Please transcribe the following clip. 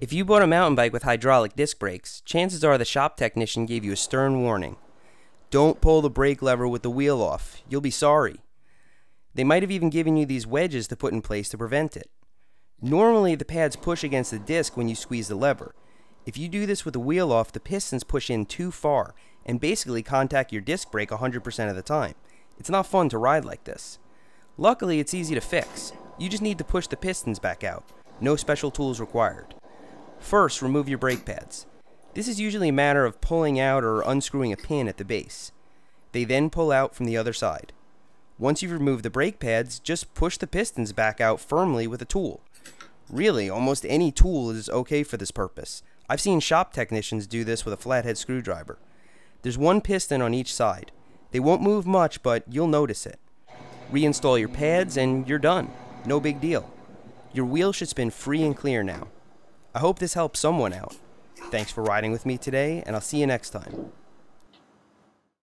If you bought a mountain bike with hydraulic disc brakes, chances are the shop technician gave you a stern warning. Don't pull the brake lever with the wheel off. You'll be sorry. They might have even given you these wedges to put in place to prevent it. Normally, the pads push against the disc when you squeeze the lever. If you do this with the wheel off, the pistons push in too far and basically contact your disc brake 100% of the time. It's not fun to ride like this. Luckily, it's easy to fix. You just need to push the pistons back out. No special tools required. First, remove your brake pads. This is usually a matter of pulling out or unscrewing a pin at the base. They then pull out from the other side. Once you've removed the brake pads, just push the pistons back out firmly with a tool. Really, almost any tool is okay for this purpose. I've seen shop technicians do this with a flathead screwdriver. There's one piston on each side. They won't move much, but you'll notice it. Reinstall your pads and you're done. No big deal. Your wheel should spin free and clear now. I hope this helps someone out. Thanks for riding with me today, and I'll see you next time.